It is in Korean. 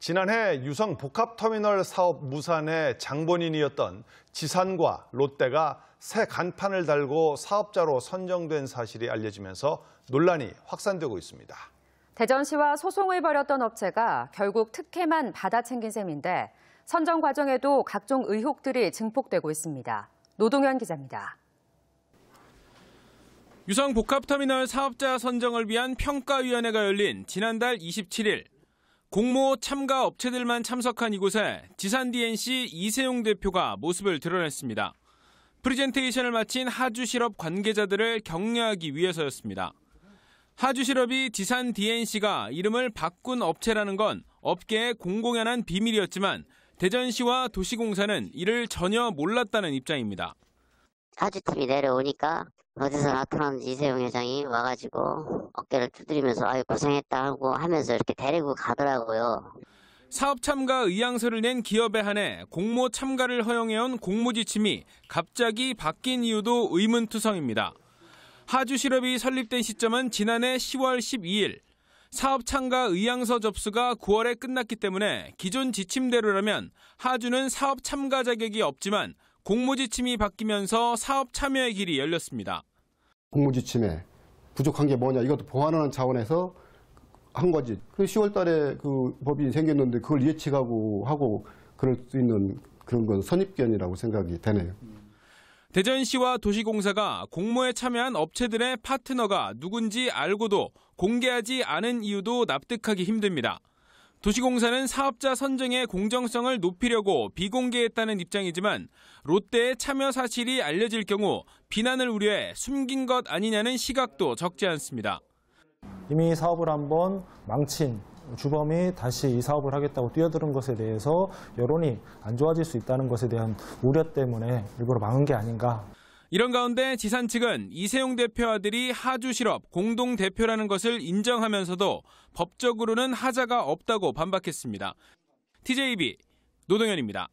지난해 유성 복합터미널 사업 무산의 장본인이었던 지산과 롯데가 새 간판을 달고 사업자로 선정된 사실이 알려지면서 논란이 확산되고 있습니다. 대전시와 소송을 벌였던 업체가 결국 특혜만 받아 챙긴 셈인데 선정 과정에도 각종 의혹들이 증폭되고 있습니다. 노동현 기자입니다. 유성 복합터미널 사업자 선정을 위한 평가위원회가 열린 지난달 27일 공모 참가 업체들만 참석한 이곳에 지산 DNC 이세용 대표가 모습을 드러냈습니다. 프리젠테이션을 마친 하주실업 관계자들을 격려하기 위해서였습니다. 하주실업이 지산 DNC가 이름을 바꾼 업체라는 건업계에 공공연한 비밀이었지만 대전시와 도시공사는 이를 전혀 몰랐다는 입장입니다. 타주팀이 내려오니까 어디서 나타났는지 이세용 회장이 와가지고 어깨를 두드리면서 아유 고생했다 하고 하면서 이렇게 데리고 가더라고요. 사업 참가 의향서를 낸 기업에 한해 공모 참가를 허용해온 공모지침이 갑자기 바뀐 이유도 의문투성입니다. 하주실업이 설립된 시점은 지난해 10월 12일 사업 참가 의향서 접수가 9월에 끝났기 때문에 기존 지침대로라면 하주는 사업 참가 자격이 없지만 공모지침이 바뀌면서 사업 참여의 길이 열렸습니다. 공모지침에 부족한 게 뭐냐 이것도 보완하는 차원에서 한 거지. 그 10월 달에 그 법이 생겼는데 그걸 예측하고 하고 그럴 수 있는 그런 건 선입견이라고 생각이 되네요. 대전시와 도시공사가 공모에 참여한 업체들의 파트너가 누군지 알고도 공개하지 않은 이유도 납득하기 힘듭니다. 도시공사는 사업자 선정의 공정성을 높이려고 비공개했다는 입장이지만 롯데의 참여 사실이 알려질 경우 비난을 우려해 숨긴 것 아니냐는 시각도 적지 않습니다. 이미 사업을 한번 망친 주범이 다시 이 사업을 하겠다고 뛰어드는 것에 대해서 여론이 안 좋아질 수 있다는 것에 대한 우려 때문에 일부러 막은 게 아닌가. 이런 가운데 지산 측은 이세용 대표 아들이 하주 실업 공동 대표라는 것을 인정하면서도 법적으로는 하자가 없다고 반박했습니다. TJB 노동현입니다.